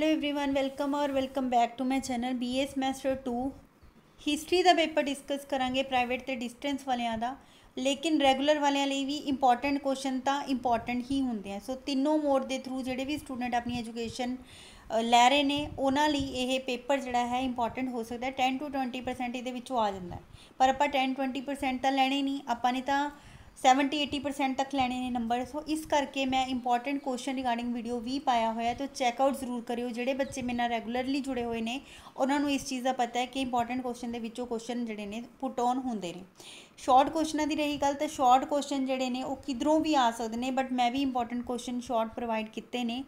hello everyone welcome और welcome back to my channel BA semester 2 history ਦਾ paper discuss ਕਰਾਂਗੇ private ਤੇ distance ਵਾਲਿਆਂ ਦਾ ਲੇਕਿਨ ਰੈਗੂਲਰ ਵਾਲਿਆਂ ਲਈ ਵੀ ਇੰਪੋਰਟੈਂਟ ਕੁਐਸਚਨ ਤਾਂ ਇੰਪੋਰਟੈਂਟ ਹੀ ਹੁੰਦੇ ਆ ਸੋ ਤਿੰਨੋਂ ਮੋਡ ਦੇ ਥਰੂ ਜਿਹੜੇ ਵੀ ਸਟੂਡੈਂਟ ਆਪਣੀ ਐਜੂਕੇਸ਼ਨ ਲੈ ਰਹੇ ਨੇ ਉਹਨਾਂ ਲਈ ਇਹ ਪੇਪਰ ਜਿਹੜਾ ਹੈ ਇੰਪੋਰਟੈਂਟ ਹੋ ਸਕਦਾ 10 ਟੂ 20% ਇਹਦੇ ਵਿੱਚੋਂ ਆ ਜਾਂਦਾ ਪਰ ਆਪਾਂ 10 20% ਤਾਂ ਲੈਣੇ ਨਹੀਂ ਆਪਾਂ ਨੇ ਤਾਂ 70-80% ਤੱਕ ਲੈਣੇ ਨੇ ਨੰਬਰ ਸੋ ਇਸ ਕਰਕੇ ਮੈਂ ਇੰਪੋਰਟੈਂਟ ਕੁਐਸਚਨ ਰਿਗਾਰਡਿੰਗ ਵੀਡੀਓ ਵੀ ਪਾਇਆ ਹੋਇਆ ਤੇ ਚੈੱਕ ਆਊਟ ਜ਼ਰੂਰ ਕਰਿਓ ਜਿਹੜੇ ਬੱਚੇ ਮੇਰੇ ਨਾਲ ਰੈਗੂਲਰਲੀ ਜੁੜੇ ਹੋਏ ਨੇ ਉਹਨਾਂ ਨੂੰ ਇਸ ਚੀਜ਼ ਦਾ ਪਤਾ ਹੈ ਕਿ ਇੰਪੋਰਟੈਂਟ ਕੁਐਸਚਨ ਦੇ ਵਿੱਚੋਂ ਕੁਐਸਚਨ ਜਿਹੜੇ ਨੇ ਪੁੱਟ ਔਨ ਹੁੰਦੇ ਨੇ ਸ਼ਾਰਟ ਕੁਐਸਚਨਾਂ ਦੀ ਰਹੀ ਗੱਲ ਤਾਂ ਸ਼ਾਰਟ ਕੁਐਸਚਨ ਜਿਹੜੇ ਨੇ ਉਹ ਕਿਧਰੋਂ ਵੀ ਆ ਸਕਦੇ ਨੇ ਬਟ ਮੈਂ ਵੀ ਇੰਪੋਰਟੈਂਟ ਕੁਐਸਚਨ ਸ਼ਾਰਟ ਪ੍ਰੋਵਾਈਡ ਕੀਤੇ ਨੇ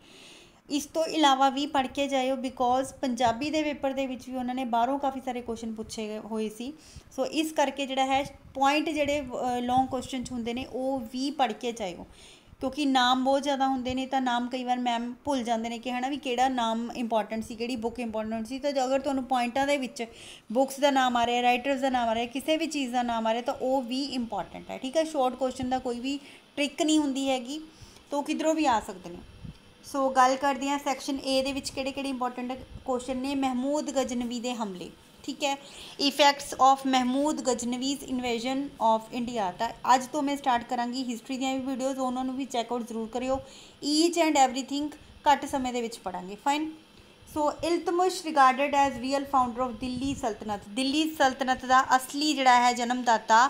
ਇਸ ਤੋਂ ਇਲਾਵਾ ਵੀ ਪੜ੍ਹ ਕੇ ਜਾਇਓ ਬਿਕੋਜ਼ ਪੰਜਾਬੀ ਦੇ ਪੇਪਰ ਦੇ ਵਿੱਚ ਵੀ ਉਹਨਾਂ ਨੇ ਬਾਹਰੋਂ ਕਾਫੀ ਸਾਰੇ ਕੁਐਸਚਨ ਪੁੱਛੇ ਹੋਏ ਸੀ ਸੋ ਇਸ ਕਰਕੇ ਜਿਹੜਾ ਹੈ ਪੁਆਇੰਟ ਜਿਹੜੇ ਲੌਂਗ ਕੁਐਸਚਨ ਹੁੰਦੇ ਨੇ ਉਹ ਵੀ ਪੜ੍ਹ ਕੇ ਜਾਇਓ ਕਿਉਂਕਿ ਨਾਮ ਬਹੁਤ ਜ਼ਿਆਦਾ ਹੁੰਦੇ ਨੇ ਤਾਂ ਨਾਮ ਕਈ ਵਾਰ ਮੈਮ ਭੁੱਲ ਜਾਂਦੇ ਨੇ ਕਿ ਹਨਾ ਵੀ ਕਿਹੜਾ ਨਾਮ ਇੰਪੋਰਟੈਂਟ ਸੀ ਕਿਹੜੀ ਬੁੱਕ ਇੰਪੋਰਟੈਂਟ ਸੀ ਤਾਂ ਅਗਰ ਤੁਹਾਨੂੰ ਪੁਆਇੰਟਾਂ ਦੇ ਵਿੱਚ ਬੁੱਕਸ ਦਾ ਨਾਮ ਆ ਰਿਹਾ ਰਾਈਟਰਸ ਦਾ ਨਾਮ ਆ ਰਿਹਾ ਕਿਸੇ ਵੀ ਚੀਜ਼ ਦਾ ਨਾਮ ਆ ਰਿਹਾ ਤਾਂ ਉਹ ਵੀ ਇੰਪੋਰਟੈਂਟ ਹੈ ਠੀਕ ਹੈ ਸ਼ਾਰਟ ਕੁਐਸਚਨ ਦਾ ਕੋਈ ਵੀ ਟ੍ਰਿਕ ਨਹੀਂ ਹੁੰਦੀ ਹੈਗੀ ਤਾਂ ਕਿਧਰੋਂ ਵੀ ਆ ਸਕਦੇ ਨੇ ਸੋ ਗੱਲ ਕਰਦੇ ਹਾਂ ਸੈਕਸ਼ਨ A ਦੇ ਵਿੱਚ ਕਿਹੜੇ-ਕਿਹੜੇ ਇੰਪੋਰਟੈਂਟ ਕੁਐਸਚਨ ਨੇ ਮਹਿਮੂਦ ਗਜਨਵੀ ਦੇ ਹਮਲੇ ਠੀਕ ਹੈ effects of Mahmud Ghaznavi's invasion of India ਤਾਂ ਅੱਜ ਤੋਂ ਮੈਂ ਸਟਾਰਟ ਕਰਾਂਗੀ ਹਿਸਟਰੀ ਦੀਆਂ ਵੀ ਵੀਡੀਓਜ਼ ਉਹਨਾਂ ਨੂੰ ਵੀ ਚੈੱਕ ਆਊਟ ਜ਼ਰੂਰ ਕਰਿਓ ਈਚ ਐਂਡ ਐਵਰੀਥਿੰਗ ਘੱਟ ਸਮੇਂ ਦੇ ਵਿੱਚ ਪੜਾਂਗੇ fine so Iltutmish regarded as real founder of Delhi ਸਲਤਨਤ ਦਿੱਲੀ ਸਲਤਨਤ ਦਾ ਅਸਲੀ ਜਿਹੜਾ ਹੈ ਜਨਮਦਾਤਾ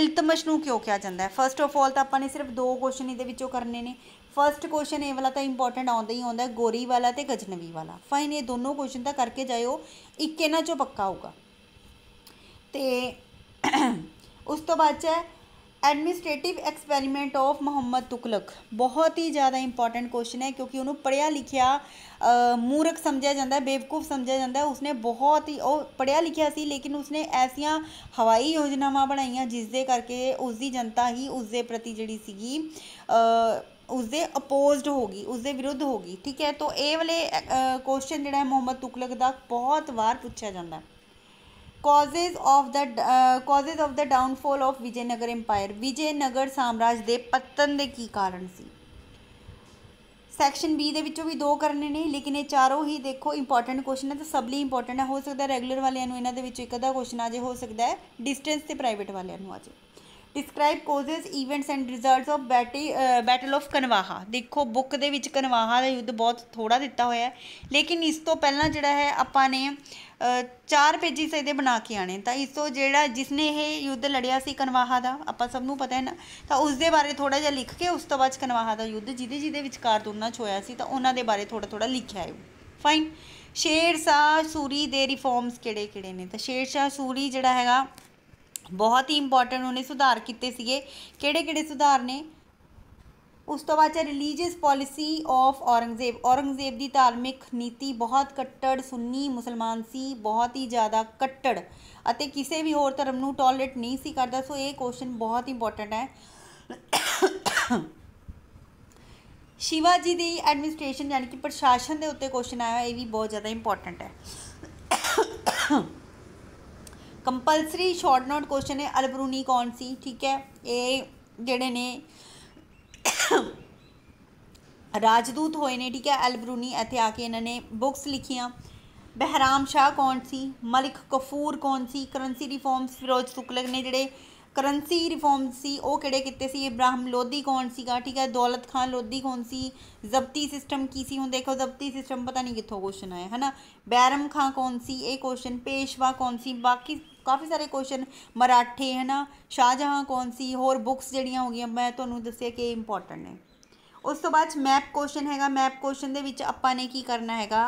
ਇਲਤਮਸ਼ ਨੂੰ ਕਿਉਂ ਕਿਹਾ ਜਾਂਦਾ ਹੈ ਫਸਟ ਆਫ ਆਲ ਤਾਂ ਆਪਾਂ ਨੇ ਸਿਰਫ ਦੋ ਕੁਐਸਚਨ ਇਹਦੇ ਵਿੱਚੋਂ ਕਰਨੇ ਨੇ ਫਰਸਟ ਕੁਐਸਚਨ ਇਹ ਵਾਲਾ ਤਾਂ ਇੰਪੋਰਟੈਂਟ ਆਉਂਦਾ ਹੀ ਆਉਂਦਾ ਗੋਰੀ ਵਾਲਾ ਤੇ ਗਜਨਵੀ ਵਾਲਾ ਫਾਈਨ ਇਹ ਦੋਨੋਂ ਕੁਐਸਚਨ ਤਾਂ ਕਰਕੇ ਜਾਇਓ ਇੱਕ ਇਹਨਾਂ ਚੋਂ ਪੱਕਾ ਹੋਊਗਾ ਤੇ ਉਸ ਤੋਂ ਬਾਅਦ ਚ administrative experiment of Muhammad Tughlaq ਬਹੁਤ ਹੀ ਜ਼ਿਆਦਾ ਇੰਪੋਰਟੈਂਟ ਕੁਐਸਚਨ ਹੈ ਕਿਉਂਕਿ ਉਹਨੂੰ ਪੜਿਆ ਲਿਖਿਆ ਮੂਰਖ ਸਮਝਿਆ ਜਾਂਦਾ ਹੈ ਬੇਵਕੂਫ ਸਮਝਿਆ ਜਾਂਦਾ ਹੈ ਉਸਨੇ ਬਹੁਤ ਹੀ ਉਹ ਪੜਿਆ ਲਿਖਿਆ ਸੀ ਲੇਕਿਨ ਉਸਨੇ ਐਸੀਆਂ ਹਵਾਈ ਯੋਜਨਾਵਾਂ ਬਣਾਈਆਂ ਜਿਸ ਦੇ ਕਰਕੇ ਉਸ ਦੀ ਜਨਤਾ ਹੀ ਉਸ ਦੇ ਪ੍ਰਤੀ ਜਿਹੜੀ ਸੀਗੀ ਉਸਦੇ ਅਪੋਜ਼ਡ ਹੋਗੀ ਉਸਦੇ ਵਿਰੁੱਧ ਹੋਗੀ ਠੀਕ ਹੈ ਤਾਂ ਇਹ ਵਾਲੇ ਕੁਐਸਚਨ ਜਿਹੜਾ ਹੈ ਮੁਹੰਮਦ ਤੁਗਲਕ ਦਾ ਬਹੁਤ ਵਾਰ ਪੁੱਛਿਆ ਜਾਂਦਾ ਹੈ ਕਾਜ਼ਸ ਆਫ ਦਾ ਕਾਜ਼ਸ ਆਫ ਦਾ downfall of Vijayanagar empire Vijayanagar ਸਾਮਰਾਜ ਦੇ ਪਤਨ ਦੇ ਕੀ ਕਾਰਨ ਸੀ ਸੈਕਸ਼ਨ B ਦੇ ਵਿੱਚੋਂ ਵੀ ਦੋ ਕਰਨੇ ਨੇ ਲੇਕਿਨ ਇਹ ਚਾਰੋਂ ਹੀ ਦੇਖੋ ਇੰਪੋਰਟੈਂਟ ਕੁਐਸਚਨ ਹੈ ਤਾਂ ਸਭ ਲਈ ਇੰਪੋਰਟੈਂਟ ਹੈ ਹੋ ਸਕਦਾ ਰੈਗੂਲਰ ਵਾਲਿਆਂ ਨੂੰ ਇਹਨਾਂ ਦੇ ਵਿੱਚੋਂ ਇੱਕ ਅੱਧਾ ਕੁਐਸਚਨ ਆ ਜੇ ਹੋ ਸਕਦਾ ਹੈ ਡਿਸਟੈਂਸ ਤੇ ਪ੍ਰਾਈਵੇਟ ਵਾਲਿਆਂ ਨੂੰ ਆ ਜੇ describe causes events and results of ਬੈਟੀ ਬੈਟਲ ਆਫ ਕਨਵਾਹਾ ਦੇਖੋ ਬੁੱਕ ਦੇ ਵਿੱਚ ਕਨਵਾਹਾ ਦਾ ਯੁੱਧ ਬਹੁਤ ਥੋੜਾ ਦਿੱਤਾ ਹੋਇਆ ਹੈ ਲੇਕਿਨ ਇਸ ਤੋਂ ਪਹਿਲਾਂ ਜਿਹੜਾ ਹੈ ਆਪਾਂ ਨੇ ਚਾਰ ਪੇਜੀਸ ਇਹਦੇ ਬਣਾ ਕੇ ਆਣੇ ਤਾਂ ਇਸ ਤੋਂ ਜਿਹੜਾ ਜਿਸਨੇ ਇਹ ਯੁੱਧ ਲੜਿਆ ਸੀ ਕਨਵਾਹਾ ਦਾ ਆਪਾਂ ਸਭ ਨੂੰ ਪਤਾ ਹੈ ਨਾ ਤਾਂ ਉਸ ਦੇ ਬਾਰੇ ਥੋੜਾ ਜਿਹਾ ਲਿਖ ਕੇ ਉਸ ਤੋਂ ਬਾਅਦ ਕਨਵਾਹਾ ਦਾ ਯੁੱਧ ਜਿਹਦੇ ਜਿਹਦੇ ਵਿਚਕਾਰ ਦੋਨਾਂ ਛੋਇਆ ਸੀ ਤਾਂ ਉਹਨਾਂ ਦੇ ਬਾਰੇ ਥੋੜਾ ਥੋੜਾ ਲਿਖਿਆ ਹੈ ਫਾਈਨ ਸ਼ੇਰ ਸ਼ਾਹ ਸੂਰੀ ਦੇ ਰਿਫਾਰਮਸ ਕਿਹੜੇ ਕਿਹੜੇ ਨੇ ਤਾਂ ਸ਼ੇਰ ਸ਼ਾਹ ਸੂਰੀ ਜਿਹੜਾ ਹੈਗਾ ਬਹੁਤ ਹੀ ਇੰਪੋਰਟੈਂਟ ਉਹਨੇ ਸੁਧਾਰ ਕੀਤੇ ਸੀਗੇ ਕਿਹੜੇ ਕਿਹੜੇ ਸੁਧਾਰ ਨੇ ਉਸ ਤੋਂ ਬਾਅਦ ਚ religious policy of Aurangzeb Aurangzeb ਦੀ ਧਾਰਮਿਕ ਨੀਤੀ ਬਹੁਤ ਕੱਟੜ ਸੁੰਨੀ ਮੁਸਲਮਾਨ ਸੀ ਬਹੁਤ ਹੀ ਜ਼ਿਆਦਾ ਕੱਟੜ ਅਤੇ ਕਿਸੇ ਵੀ ਹੋਰ ਧਰਮ ਨੂੰ ਟੋਲਰੇਟ ਨਹੀਂ ਸੀ ਕਰਦਾ ਸੋ ਇਹ ਕੁਐਸਚਨ ਬਹੁਤ ਇੰਪੋਰਟੈਂਟ ਹੈ ਸ਼ਿਵਾ ਜੀ ਦੀ ਐਡਮਿਨਿਸਟ੍ਰੇਸ਼ਨ ਯਾਨੀ ਕਿ ਪ੍ਰਸ਼ਾਸਨ ਦੇ ਉੱਤੇ ਕੁਐਸਚਨ ਆਇਆ ਇਹ ਵੀ ਬਹੁਤ ਜ਼ਿਆਦਾ ਇੰਪੋਰਟੈਂਟ ਹੈ ਕੰਪਲਸਰੀ ਸ਼ਾਰਟ ਨੋਟ ਕੁਐਸਚਨ ਹੈ ਅਲਬਰੂਨੀ ਕੌਣ ਸੀ ਠੀਕ ਹੈ ਇਹ ਜਿਹੜੇ ਨੇ ਰਾਜਦੂਤ ਹੋਏ ਨੇ ਠੀਕ ਹੈ ਅਲਬਰੂਨੀ ਇੱਥੇ ਆ ਕੇ ਇਹਨਾਂ ਨੇ ਬੁੱਕਸ ਲਿਖੀਆਂ ਬਹਿਰਾਮ ਸ਼ਾਹ ਕੌਣ ਸੀ ਮਲਿਕ ਕਫੂਰ ਕੌਣ ਸੀ ਕਰੰਸੀ ਰਿਫਾਰਮਸ ਫਿਰੋਜ਼ ਤੁਗਲਕ ਨੇ ਜਿਹੜੇ ਕਰੰਸੀ ਰਿਫਾਰਮ ਸੀ ਉਹ ਕਿਹੜੇ ਕੀਤੇ ਸੀ ਇਬਰਾਹਿਮ ਲੋਧੀ ਕੌਣ ਸੀਗਾ ਠੀਕ ਹੈ ਦੌਲਤ ਖਾਨ ਲੋਧੀ ਕੌਣ ਸੀ ਜ਼ਬਤੀ ਸਿਸਟਮ ਕੀ ਸੀ ਹੁਣ ਦੇਖੋ ਜ਼ਬਤੀ ਸਿਸਟਮ ਪਤਾ ਨਹੀਂ ਕਿੱਥੋਂ ਕੁਐਸਚਨ ਆਇਆ ਹਨਾ ਬੈਰਮ ਖਾਨ ਕੌਣ ਸੀ ਇਹ ਕੁਐਸਚਨ ਪੇਸ਼ਵਾ ਕੌਣ ਸੀ ਬਾਕੀ ਕਾਫੀ ਸਾਰੇ ਕੁਐਸਚਨ ਮਰਾਠੇ ਹਨਾ ਸ਼ਾਹਜਹਾਂ ਕੌਣ ਸੀ ਹੋਰ ਬੁੱਕਸ ਜਿਹੜੀਆਂ ਹੋ ਗਈਆਂ ਮੈਂ ਤੁਹਾਨੂੰ ਦੱਸਿਆ ਕਿ ਇੰਪੋਰਟੈਂਟ ਨੇ ਉਸ ਤੋਂ ਬਾਅਦ ਮੈਪ ਕੁਐਸਚਨ ਹੈਗਾ ਮੈਪ ਕੁਐਸਚਨ ਦੇ ਵਿੱਚ ਆਪਾਂ ਨੇ ਕੀ ਕਰਨਾ ਹੈਗਾ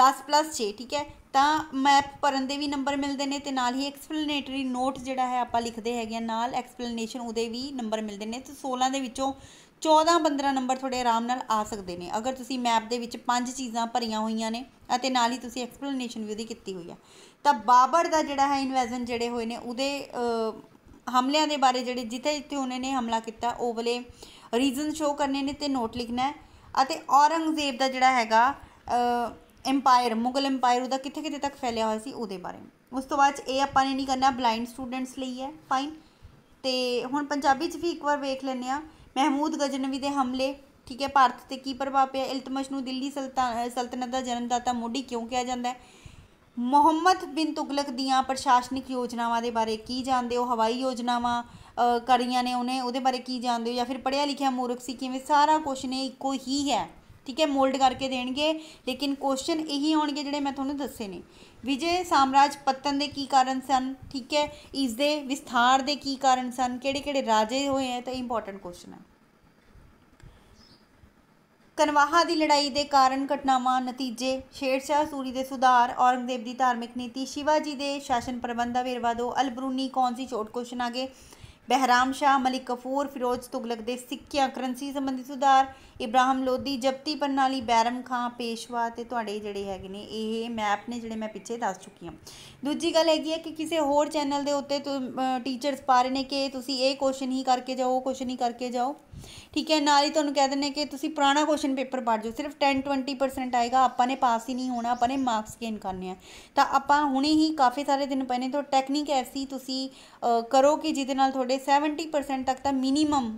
10 ਪਲੱਸ 6 ਠੀਕ ਹੈ ਤਾਂ ਮੈਪ ਭਰਨ ਦੇ ਵੀ ਨੰਬਰ ਮਿਲਦੇ ਨੇ ਤੇ ਨਾਲ ਹੀ ਐਕਸਪਲੇਨੇਟਰੀ ਨੋਟ ਜਿਹੜਾ ਹੈ ਆਪਾਂ ਲਿਖਦੇ ਹੈਗੇ ਆ ਨਾਲ ਐਕਸਪਲੇਨੇਸ਼ਨ ਉਹਦੇ ਵੀ ਨੰਬਰ ਮਿਲਦੇ ਨੇ ਤੇ 16 ਦੇ ਵਿੱਚੋਂ 14-15 ਨੰਬਰ ਤੁਹਾਡੇ ਆਰਾਮ ਨਾਲ ਆ ਸਕਦੇ ਨੇ ਅਗਰ ਤੁਸੀਂ ਮੈਪ ਦੇ ਵਿੱਚ ਪੰਜ ਚੀਜ਼ਾਂ ਭਰੀਆਂ ਹੋਈਆਂ ਨੇ ਅਤੇ ਨਾਲ ਹੀ ਤੁਸੀਂ ਐਕਸਪਲੇਨੇਸ਼ਨ ਵੀ ਉਹਦੀ ਕੀਤੀ ਹੋਈ ਆ ਤਾਂ ਬਾਬਰ ਦਾ ਜਿਹੜਾ ਹੈ ਇਨਵੈਜ਼ਨ ਜਿਹੜੇ ਹੋਏ ਨੇ ਉਹਦੇ ਹਮਲਿਆਂ ਦੇ ਬਾਰੇ ਜਿਹੜੇ ਜਿੱਥੇ ਜਿੱਥੇ ਉਹਨੇ ਨੇ ਹਮਲਾ ਕੀਤਾ ਉਹ ਵਾਲੇ ਰੀਜ਼ਨ ਸ਼ੋ ਕਰਨੇ ਨੇ ਤੇ ਨੋਟ ਲਿਖਣਾ ਹੈ ਅਤੇ ਔਰੰਗਜ਼ੇਬ ਦਾ ਜਿਹੜਾ ਹੈਗਾ ਐਮਪਾਇਰ ਮੁਗਲ ਐਮਪਾਇਰ ਉਹਦਾ ਕਿੱਥੇ ਕਿੱਥੇ ਤੱਕ ਫੈਲਿਆ ਹੋਇਆ ਸੀ ਉਹਦੇ ਬਾਰੇ ਉਸ ਤੋਂ ਬਾਅਦ ਇਹ ਆਪਾਂ ਨੇ ਨਹੀਂ ਕਰਨਾ ਬਲਾਈਂਡ ਸਟੂਡੈਂਟਸ ਲਈ ਹੈ ਫਾਈਨ ਤੇ ਹੁਣ ਪੰਜਾਬੀ 'ਚ ਵੀ ਇੱਕ ਵਾਰ ਵੇਖ ਲੈਂਦੇ ਆ ਮਹਿਮੂਦ ਗਜਨਵੀ ਦੇ ਹਮਲੇ ਠੀਕ ਹੈ ਭਾਰਤ ਤੇ ਕੀ ਪ੍ਰਭਾਵ ਪਿਆ ਇਲਤਮਸ਼ ਨੂੰ ਦਿੱਲੀ ਸਲਤਨਤ ਦਾ ਜਨਮਦਾਤਾ ਮੋਢੀ ਕਿਉਂ ਕਿਹਾ ਜਾਂਦਾ ਹੈ ਮੁਹੰਮਦ ਬਿਨ ਤੁਗਲਕ ਦੀਆਂ ਪ੍ਰਸ਼ਾਸਨਿਕ ਯੋਜਨਾਵਾਂ ਦੇ ਬਾਰੇ ਕੀ ਜਾਣਦੇ ਹੋ ਹਵਾਈ ਯੋਜਨਾਵਾਂ ਕਰੀਆਂ ਨੇ ਉਹਨੇ ਉਹਦੇ ਬਾਰੇ ਕੀ ਜਾਣਦੇ ਹੋ ਜਾਂ ਫਿਰ ਪੜਿਆ ਲਿਖਿਆ ਮੂਰਖ ਸੀ ਕਿਵੇਂ ਸਾਰਾ ਕੁਝ ਨੇ ਇੱਕੋ ਹੀ ਹੈ ਠੀਕ ਹੈ ਮੋਲਡ ਕਰਕੇ ਦੇਣਗੇ ਲੇਕਿਨ ਕੁਐਸਚਨ ਇਹੀ ਆਉਣਗੇ ਜਿਹੜੇ ਮੈਂ ਤੁਹਾਨੂੰ ਦੱਸੇ ਨੇ ਵਿਜੇ ਸਾਮਰਾਜ ਪਤਨ ਦੇ ਕੀ ਕਾਰਨ ਸਨ ਠੀਕ ਹੈ ਇਸ ਦੇ ਵਿਸਥਾਰ ਦੇ ਕੀ ਕਾਰਨ ਸਨ ਕਿਹੜੇ ਕਿਹੜੇ ਰਾਜੇ ਹੋਏ ਹੈ ਤਾਂ ਇੰਪੋਰਟੈਂਟ ਕੁਐਸਚਨ ਹੈ ਕਨਵਾਹਾ ਦੀ ਲੜਾਈ ਦੇ ਕਾਰਨ ਘਟਨਾਵਾਂ ਨਤੀਜੇ ਸ਼ੇਰਸ਼ਾਹ ਸੂਰੀ ਦੇ ਸੁਧਾਰ ਔਰੰਗਜ਼ੇਬ ਦੀ ਧਾਰਮਿਕ ਨੀਤੀ ਸ਼ਿਵਾਜੀ ਦੇ ਸ਼ਾਸਨ ਪ੍ਰਬੰਧ ਦਾ ਵੇਰਵਾ ਦੋ ਅਲਬਰੂਨੀ ਕੌਣ ਸੀ ਛੋਟ ਕੁਐਸਚਨ ਆਗੇ ਬਹਿਰਾਮ ਸ਼ਾਹ ਮਲਿਕ ਕਫੂਰ ਫਿਰੋਜ਼ ਤੁਗਲਕ ਦੇ ਸਿੱਕਿਆਂ ਕਰੰਸੀ ਸੰਬੰਧੀ ਸੁਧਾਰ ਇਬਰਾਹਿਮ ਲੋਦੀ ਜਪਤੀ ਪ੍ਰਣਾਲੀ ਬੈਰਮ ਖਾਂ ਪੇਸ਼ਵਾ ਤੇ ਤੁਹਾਡੇ ਜਿਹੜੇ ਹੈਗੇ ਨੇ ਇਹ ਮੈਪ ਨੇ ਜਿਹੜੇ ਮੈਂ ਪਿੱਛੇ ਦੱਸ ਚੁੱਕੀ ਹਾਂ ਦੂਜੀ ਗੱਲ ਹੈਗੀ ਹੈ ਕਿ ਕਿਸੇ ਹੋਰ ਚੈਨਲ ਦੇ ਉੱਤੇ ਟੀਚਰਸ ਪਾ ਰਹੇ ਨੇ ਕਿ ਤੁਸੀਂ ਇਹ ਕੁਐਸਚਨ ਹੀ ਕਰਕੇ ਜਾਓ ਉਹ ਕੁਐਸਚਨ ਹੀ ਕਰਕੇ ਜਾਓ ਠੀਕ ਹੈ ਨਾਲ ਹੀ ਤੁਹਾਨੂੰ ਕਹਿ ਦਿੰਦੇ ਕਿ ਤੁਸੀਂ ਪੁਰਾਣਾ ਕੁਐਸਚਨ ਪੇਪਰ ਪੜ੍ਹ ਜਾਓ ਸਿਰਫ 10 20% ਆਏਗਾ ਆਪਾਂ ਨੇ ਪਾਸ ਹੀ ਨਹੀਂ ਹੋਣਾ ਆਪਾਂ ਨੇ ਮਾਰਕਸ ਗੇਨ ਕਰਨੇ ਆ ਤਾਂ ਆਪਾਂ ਹੁਣੇ ਹੀ ਕਾਫੀ ਸਾਰੇ ਦਿਨ ਪਹਿਲੇ ਤੋਂ ਟੈਕਨੀਕ ਐਸੀ ਤੁਸੀਂ ਕਰੋ ਕਿ ਜਿਹਦੇ ਨਾਲ ਤੁਹਾਡੇ ਤੁਹਾਡੇ 70% ਤੱਕ ਤਾਂ ਮਿਨੀਮਮ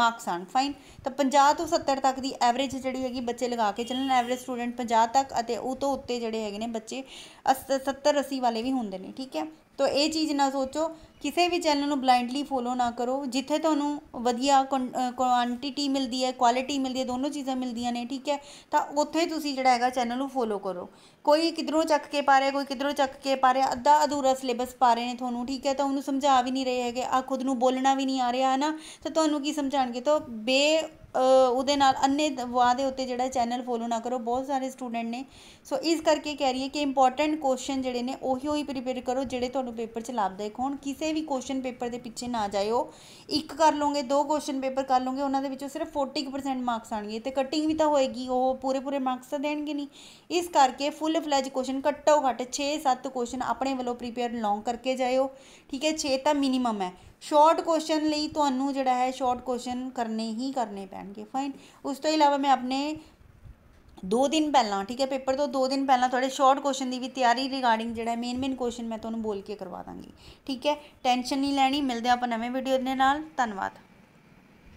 ਮਾਰਕਸ ਆਣ ਫਾਈਨ ਤਾਂ 50 ਤੋਂ 70 ਤੱਕ ਦੀ ਐਵਰੇਜ ਜਿਹੜੀ ਹੈਗੀ ਬੱਚੇ ਲਗਾ ਕੇ ਚੱਲਣ ਐਵਰੇਜ ਸਟੂਡੈਂਟ 50 ਤੱਕ ਅਤੇ ਉਹ ਤੋਂ ਉੱਤੇ ਜਿਹੜੇ ਹੈਗੇ ਨੇ ਬੱਚੇ 70 80 ਵਾਲੇ ਵੀ ਹੁੰਦੇ ਨੇ ਠੀਕ ਹੈ ਤੋ ਇਹ ਚੀਜ਼ ਨਾ ਸੋਚੋ ਕਿਸੇ ਵੀ ਚੈਨਲ ਨੂੰ ਬਲਾਈਂਡਲੀ ਫੋਲੋ ਨਾ ਕਰੋ ਜਿੱਥੇ ਤੁਹਾਨੂੰ ਵਧੀਆ ਕੁਆਂਟੀਟੀ ਮਿਲਦੀ ਹੈ ਕੁਆਲਿਟੀ ਮਿਲਦੀ ਹੈ ਦੋਨੋਂ ਚੀਜ਼ਾਂ ਮਿਲਦੀਆਂ ਨੇ ਠੀਕ ਹੈ ਤਾਂ ਉੱਥੇ ਤੁਸੀਂ ਜਿਹੜਾ ਹੈਗਾ ਚੈਨਲ ਨੂੰ ਫੋਲੋ ਕਰੋ ਕੋਈ ਕਿਧਰੋਂ ਚੱਕ ਕੇ ਪਾ ਰਿਹਾ ਕੋਈ ਕਿਧਰੋਂ ਚੱਕ ਕੇ ਪਾ ਰਿਹਾ ਅੱਧਾ ਅਧੂਰਾ ਸਿਲੇਬਸ ਪਾ ਰਹੇ ਨੇ ਤੁਹਾਨੂੰ ਠੀਕ ਹੈ ਤਾਂ ਉਹਨੂੰ ਸਮਝਾ ਵੀ ਨਹੀਂ ਰਹੇ ਹੈਗੇ ਆ ਖੁਦ ਨੂੰ ਬੋਲਣਾ ਵੀ ਨਹੀਂ ਆ ਰਿਹਾ ਹੈ ਨਾ ਤਾਂ ਤੁਹਾਨੂੰ ਕੀ ਸਮਝਾਣਗੇ ਤਾਂ ਬੇ ਉਹਦੇ ਨਾਲ ਅੰਨੇ ਵਾਹ ਦੇ ਉੱਤੇ ਜਿਹੜਾ ਚੈਨਲ ਫੋਲੋ ਨਾ ਕਰੋ ਬਹੁਤ ਸਾਰੇ ਸਟੂਡੈਂਟ ਨੇ ਸੋ ਇਸ ਕਰਕੇ ਕਹਿ ਰਹੀਏ ਕਿ ਇੰਪੋਰਟੈਂਟ ਕੁਐਸਚਨ ਜਿਹੜੇ ਨੇ ਉਹੀ ਉਹੀ ਪ੍ਰੀਪੇਅਰ ਕਰੋ ਜਿਹੜੇ ਤੁਹਾਨੂੰ ਪੇਪਰ 'ਚ ਲਾਭਦਾਇਕ ਹੋਣ ਕਿਸੇ ਵੀ ਕੁਐਸਚਨ ਪੇਪਰ ਦੇ ਪਿੱਛੇ ਨਾ ਜਾਇਓ ਇੱਕ ਕਰ ਲੋਗੇ ਦੋ ਕੁਐਸਚਨ ਪੇਪਰ ਕਰ ਲੋਗੇ ਉਹਨਾਂ ਦੇ ਵਿੱਚੋਂ ਸਿਰਫ 40% ਮਾਰਕਸ ਆਣਗੇ ਤੇ ਕਟਿੰਗ ਵੀ ਤਾਂ ਹੋਏਗੀ ਉਹ ਪੂਰੇ ਪੂਰੇ ਮਾਰਕਸ ਤਾਂ ਦੇਣਗੇ ਨਹੀਂ ਇਸ ਕਰਕੇ ਫੁੱਲ ਫਲੈਜ ਕੁਐਸਚਨ ਘੱਟੋ ਘੱਟ 6-7 ਕੁਐਸਚਨ ਆਪਣੇ ਵੱਲੋਂ ਪ੍ਰੀਪੇਅਰ ਲੌਂਗ ਕਰਕੇ ਜਾਇਓ ਠੀਕ ਹੈ 6 ਤਾਂ ਮਿਨੀਮਮ ਹੈ ਸ਼ਾਰਟ ਕੁਐਸਚਨ ਲਈ ਤੁਹਾਨੂੰ ਜਿਹੜਾ ਹੈ ਸ਼ਾਰਟ ਕੁਐਸਚਨ ਕਰਨੇ ਹੀ ਕਰਨੇ ਪੈਣਗੇ ਫਾਈਨ ਉਸ ਤੋਂ ਇਲਾਵਾ ਮੈਂ ਆਪਣੇ 2 ਦਿਨ ਪਹਿਲਾਂ ਠੀਕ ਹੈ ਪੇਪਰ ਤੋਂ 2 ਦਿਨ ਪਹਿਲਾਂ ਤੁਹਾਡੇ ਸ਼ਾਰਟ ਕੁਐਸਚਨ ਦੀ ਵੀ ਤਿਆਰੀ ਰਿਗਾਰਡਿੰਗ ਜਿਹੜਾ ਮੇਨ ਮੇਨ ਕੁਐਸਚਨ ਮੈਂ ਤੁਹਾਨੂੰ ਬੋਲ ਕੇ ਕਰਵਾ ਦਾਂਗੀ ਠੀਕ ਹੈ ਟੈਨਸ਼ਨ ਨਹੀਂ ਲੈਣੀ ਮਿਲਦੇ ਆਪਾਂ ਨਵੇਂ ਵੀਡੀਓ ਦੇ ਨਾਲ ਧੰਨਵਾਦ